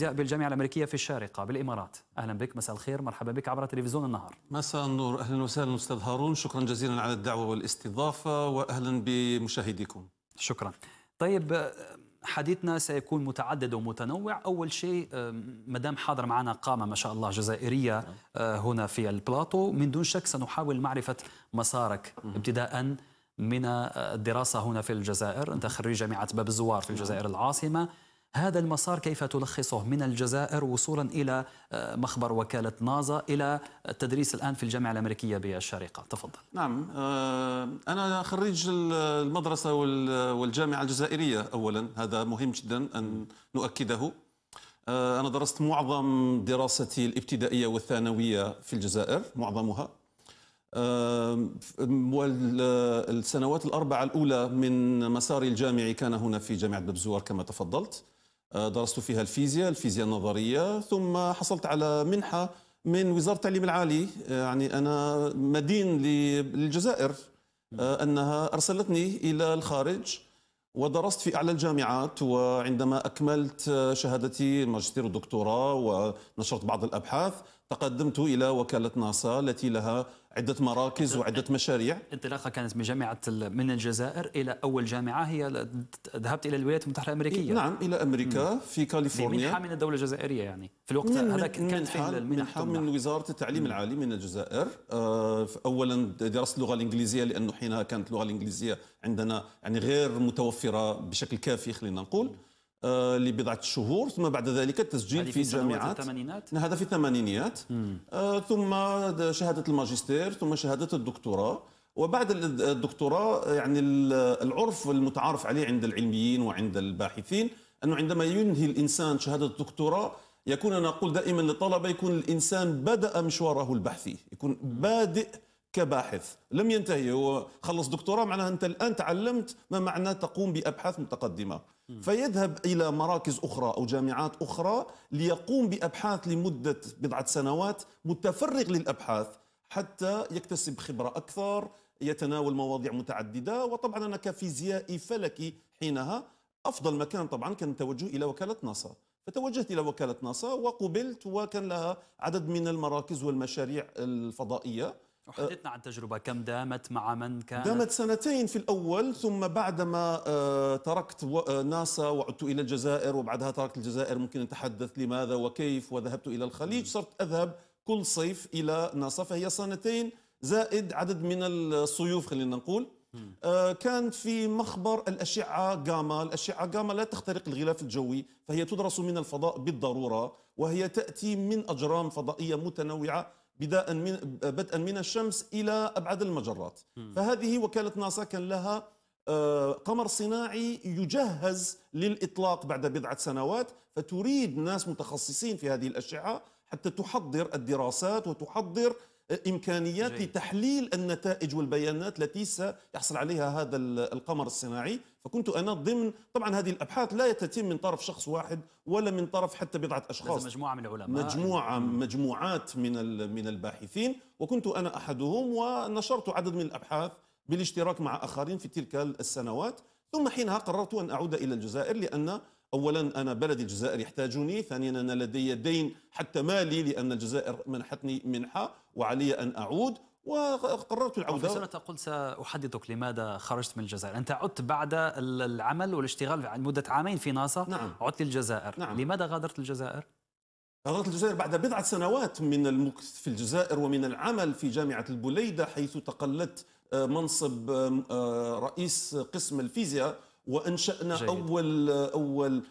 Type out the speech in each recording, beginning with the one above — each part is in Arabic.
بالجامعة الأمريكية في الشارقة بالإمارات أهلا بك مساء الخير مرحبا بك عبر تلفزيون النهار مساء النور أهلا وسهلا أستاذ هارون شكرا جزيلا على الدعوة والاستضافة وأهلا بمشاهديكم شكرا طيب حديثنا سيكون متعدد ومتنوع أول شيء مدام حاضر معنا قامة ما شاء الله جزائرية هنا في البلاطو من دون شك سنحاول معرفة مسارك ابتداء من الدراسة هنا في الجزائر أنت خريج جامعة باب الزوار في الجزائر العاصمة هذا المسار كيف تلخصه من الجزائر وصولا إلى آه، مخبر وكالة نازا إلى التدريس الآن في الجامعة الأمريكية بالشارقة تفضل نعم آه، أنا خريج المدرسة والجامعة الجزائرية أولا هذا مهم جدا أن نؤكده آه، أنا درست معظم دراستي الابتدائية والثانوية في الجزائر معظمها والسنوات الأربعة الأولى من مساري الجامعي كان هنا في جامعة ببزوار كما تفضلت آه، درست فيها الفيزياء الفيزياء النظرية ثم حصلت على منحة من وزارة التعليم العالي آه، يعني أنا مدين للجزائر آه، أنها أرسلتني إلى الخارج ودرست في أعلى الجامعات وعندما أكملت شهادتي الماجستير والدكتوراه ونشرت بعض الأبحاث تقدمت إلى وكالة ناسا التي لها عده مراكز وعده مشاريع انطلاقه كانت من جامعه من الجزائر الى اول جامعه هي ذهبت الى الولايات المتحده الامريكيه إيه، نعم الى امريكا مم. في كاليفورنيا منحه من الدوله الجزائريه يعني في الوقت هذا كانت فيه المنحه من وزاره التعليم مم. العالي من الجزائر آه، اولا دراسه اللغه الانجليزيه لانه حينها كانت اللغه الانجليزيه عندنا يعني غير متوفره بشكل كافي خلينا نقول مم. آه، لبضعة شهور ثم بعد ذلك التسجيل في, في الثمانينات؟ نعم، هذا في الثمانينيات آه، ثم شهادة الماجستير ثم شهادة الدكتوراه وبعد الدكتوراه يعني العرف المتعارف عليه عند العلميين وعند الباحثين انه عندما ينهي الانسان شهاده الدكتوراه يكون انا اقول دائما للطلبه يكون الانسان بدا مشواره البحثي يكون بادئ كباحث لم ينتهي هو خلص دكتوراه معناها انت الان تعلمت ما معنى تقوم بابحاث متقدمه فيذهب الى مراكز اخرى او جامعات اخرى ليقوم بابحاث لمده بضعه سنوات متفرغ للابحاث حتى يكتسب خبره اكثر يتناول مواضيع متعدده وطبعا انا كفيزيائي فلكي حينها افضل مكان طبعا كان التوجه الى وكاله ناسا فتوجهت الى وكاله ناسا وقبلت وكان لها عدد من المراكز والمشاريع الفضائيه وحدثنا عن تجربة كم دامت مع من كانت؟ دامت سنتين في الأول ثم بعدما آه، تركت آه، ناسا وعدت إلى الجزائر وبعدها تركت الجزائر ممكن نتحدث لماذا وكيف وذهبت إلى الخليج صرت أذهب كل صيف إلى ناسا فهي سنتين زائد عدد من الصيوف خلينا نقول آه، كان في مخبر الأشعة جاما الأشعة جاما لا تخترق الغلاف الجوي فهي تدرس من الفضاء بالضرورة وهي تأتي من أجرام فضائية متنوعة بدءا من بدءا من الشمس الى ابعد المجرات فهذه وكاله ناسا كان لها آه، قمر صناعي يجهز للاطلاق بعد بضعه سنوات فتريد ناس متخصصين في هذه الاشعه حتى تحضر الدراسات وتحضر آه، امكانيات جيد. لتحليل النتائج والبيانات التي سيحصل عليها هذا القمر الصناعي فكنت انا ضمن طبعا هذه الابحاث لا تتم من طرف شخص واحد ولا من طرف حتى بضعه اشخاص مجموعه من العلماء مجموعه مجموعات من من الباحثين وكنت انا احدهم ونشرت عدد من الابحاث بالاشتراك مع اخرين في تلك السنوات ثم حينها قررت ان اعود الى الجزائر لان اولا انا بلدي الجزائر يحتاجني ثانيا انا لدي دين حتى مالي لان الجزائر منحتني منحه وعلي ان اعود وقررت العوده في سنه قلت ساحدثك لماذا خرجت من الجزائر انت عدت بعد العمل والاشتغال عن مده عامين في ناسا نعم. عدت للجزائر نعم. لماذا غادرت الجزائر غادرت الجزائر بعد بضعه سنوات من المكث في الجزائر ومن العمل في جامعه البليده حيث تقلدت آه، منصب آه، رئيس قسم الفيزياء وانشانا جيد. اول آه، اول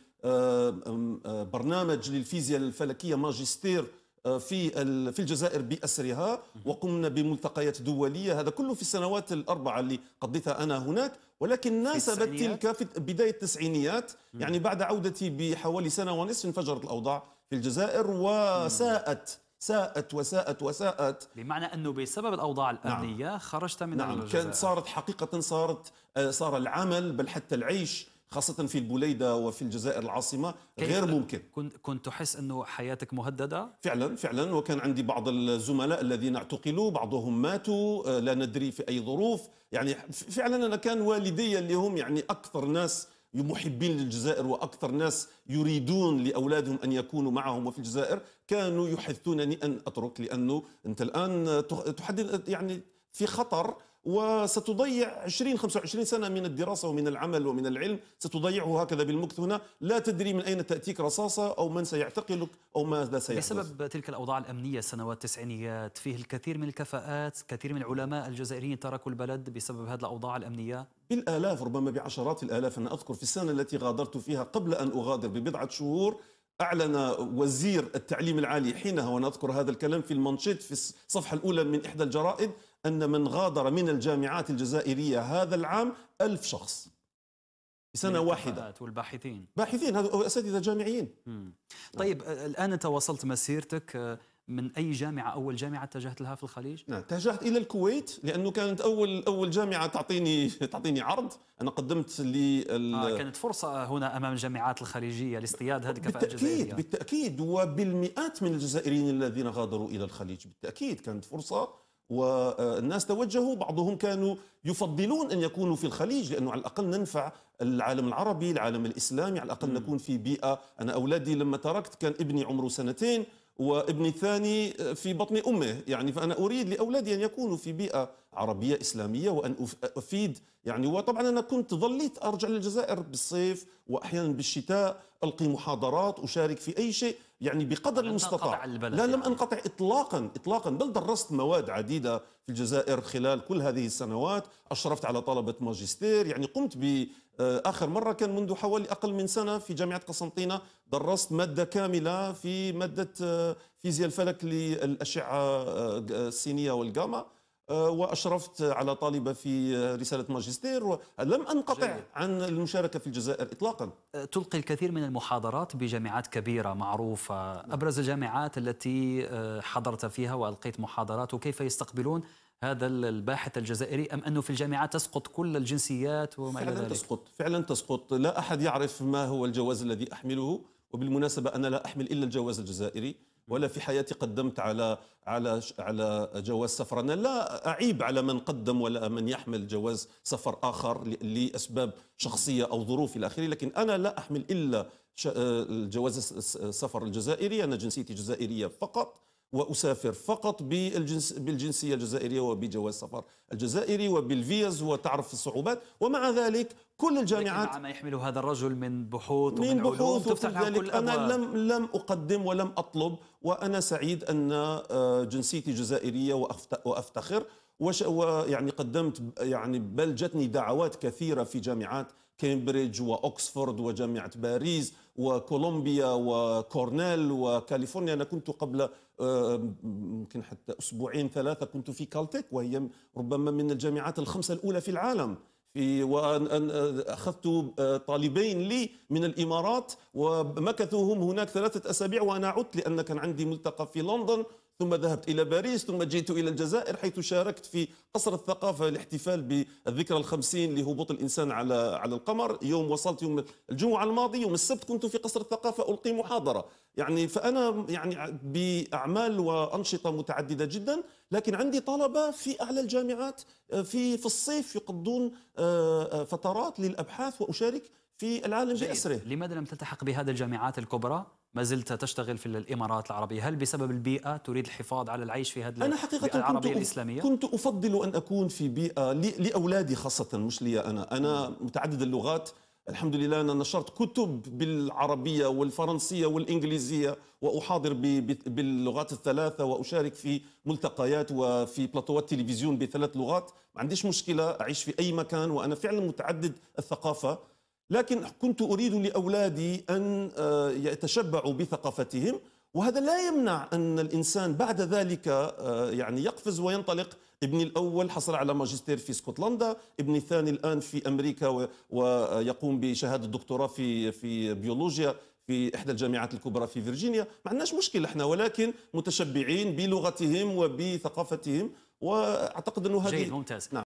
برنامج للفيزياء الفلكيه ماجستير آه، في في الجزائر بأسرها وقمنا بملتقيات دولية هذا كله في السنوات الأربعة اللي قضيتها أنا هناك ولكن ناسبت تلك في بداية التسعينيات يعني بعد عودتي بحوالي سنة ونصف انفجرت الأوضاع في الجزائر وساءت ساءت وساءت وساءت بمعنى انه بسبب الاوضاع نعم. الامنيه نعم. خرجت من نعم الجزائر. كانت صارت حقيقه صارت آه، صار العمل بل حتى العيش خاصة في البوليدة وفي الجزائر العاصمة غير ممكن كنت كنت تحس أنه حياتك مهددة؟ فعلا فعلا وكان عندي بعض الزملاء الذين اعتقلوا بعضهم ماتوا آه، لا ندري في أي ظروف يعني فعلا أنا كان والدي اللي هم يعني أكثر ناس محبين للجزائر واكثر ناس يريدون لاولادهم ان يكونوا معهم وفي الجزائر كانوا يحثونني ان اترك لانه انت الان تحدد يعني في خطر وستضيع 20 25 سنه من الدراسه ومن العمل ومن العلم ستضيعه هكذا بالمكث هنا لا تدري من اين تاتيك رصاصه او من سيعتقلك او ماذا سيحدث بسبب تلك الاوضاع الامنيه سنوات التسعينيات فيه الكثير من الكفاءات كثير من العلماء الجزائريين تركوا البلد بسبب هذه الاوضاع الامنيه بالالاف ربما بعشرات الالاف انا اذكر في السنه التي غادرت فيها قبل ان اغادر ببضعه شهور أعلن وزير التعليم العالي حينها وأنا أذكر هذا الكلام في المنشط في الصفحة الأولى من إحدى الجرائد أن من غادر من الجامعات الجزائرية هذا العام ألف شخص سنة واحدة والباحثين باحثين هذا أساتذة جامعيين مم. طيب نعم. الآن أنت وصلت مسيرتك آه، من أي جامعة أول جامعة اتجهت لها في الخليج؟ نعم اتجهت إلى الكويت لأنه كانت أول أول جامعة تعطيني تعطيني عرض أنا قدمت لي آه كانت فرصة هنا أمام الجامعات الخليجية لاصطياد هذه الكفاءة الجزائرية بالتأكيد بالتأكيد وبالمئات من الجزائريين الذين غادروا إلى الخليج بالتأكيد كانت فرصة والناس توجهوا بعضهم كانوا يفضلون أن يكونوا في الخليج لأنه على الأقل ننفع العالم العربي العالم الإسلامي على الأقل م. نكون في بيئة أنا أولادي لما تركت كان ابني عمره سنتين وابني الثاني آه، في بطن امه يعني فانا اريد لاولادي ان يكونوا في بيئه عربيه اسلاميه وان آه، افيد يعني وطبعا انا كنت ظليت ارجع للجزائر بالصيف واحيانا بالشتاء القي محاضرات اشارك في اي شيء يعني بقدر المستطاع لا يعني. لم انقطع اطلاقا اطلاقا بل درست مواد عديده في الجزائر خلال كل هذه السنوات اشرفت على طلبه ماجستير يعني قمت آه، آخر مرة كان منذ حوالي أقل من سنة في جامعة قسنطينة درست مادة كاملة في مادة آه، فيزياء الفلك للأشعة آه، السينية والجاما واشرفت على طالبه في رساله ماجستير ولم انقطع عن المشاركه في الجزائر اطلاقا تلقي الكثير من المحاضرات بجامعات كبيره معروفه نعم. ابرز الجامعات التي حضرت فيها والقيت محاضرات وكيف يستقبلون هذا الباحث الجزائري أم أنه في الجامعات تسقط كل الجنسيات وما إلى ذلك؟ فعلا تسقط فعلا تسقط لا أحد يعرف ما هو الجواز الذي أحمله وبالمناسبة أنا لا أحمل إلا الجواز الجزائري ولا في حياتي قدمت على على على جواز سفر انا لا اعيب على من قدم ولا من يحمل جواز سفر اخر لاسباب شخصيه او ظروف الى اخره لكن انا لا احمل الا آه، جواز السفر الجزائري انا جنسيتي جزائريه فقط واسافر فقط بالجنس بالجنسيه الجزائريه وبجواز سفر الجزائري وبالفيز وتعرف الصعوبات ومع ذلك كل الجامعات ما يحمل هذا الرجل من بحوث ومن من بحوث علوم تفتح ذلك كل انا لم لم اقدم ولم اطلب وانا سعيد ان آه، جنسيتي جزائريه وافتخر ويعني قدمت يعني بل جتني دعوات كثيره في جامعات كامبريدج واوكسفورد وجامعه باريس وكولومبيا وكورنيل وكاليفورنيا انا كنت قبل يمكن آه، آه، حتى اسبوعين ثلاثه كنت في كالتك وهي ربما من الجامعات الخمسه الاولى في العالم في واخذت آه، طالبين لي من الامارات ومكثوا هم هناك ثلاثه اسابيع وانا عدت لان كان عندي ملتقى في لندن ثم ذهبت إلى باريس ثم جئت إلى الجزائر حيث شاركت في قصر الثقافة الاحتفال بالذكرى الخمسين لهبوط الإنسان على على القمر يوم وصلت يوم الجمعة الماضي يوم السبت كنت في قصر الثقافة ألقي محاضرة يعني فأنا يعني بأعمال وأنشطة متعددة جدا لكن عندي طلبة في أعلى الجامعات في في الصيف يقضون آه، آه، فترات للأبحاث وأشارك في العالم بأسره لماذا لم تلتحق بهذه الجامعات الكبرى ما زلت تشتغل في الامارات العربيه، هل بسبب البيئه تريد الحفاظ على العيش في هذه أنا حقيقة العربيه كنت الاسلاميه؟ كنت افضل ان اكون في بيئه لاولادي خاصه مش لي انا، انا متعدد اللغات الحمد لله انا نشرت كتب بالعربيه والفرنسيه والانجليزيه واحاضر باللغات الثلاثه واشارك في ملتقيات وفي بلاطوات تلفزيون بثلاث لغات، ما عنديش مشكله اعيش في اي مكان وانا فعلا متعدد الثقافه لكن كنت أريد لأولادي أن آه، يتشبعوا بثقافتهم وهذا لا يمنع أن الإنسان بعد ذلك آه، يعني يقفز وينطلق ابني الأول حصل على ماجستير في اسكتلندا ابني الثاني الآن في أمريكا ويقوم آه، بشهادة دكتوراه في, في بيولوجيا في إحدى الجامعات الكبرى في فيرجينيا ما عندناش مشكله احنا ولكن متشبعين بلغتهم وبثقافتهم وأعتقد أنه هذه جيد ممتاز نعم.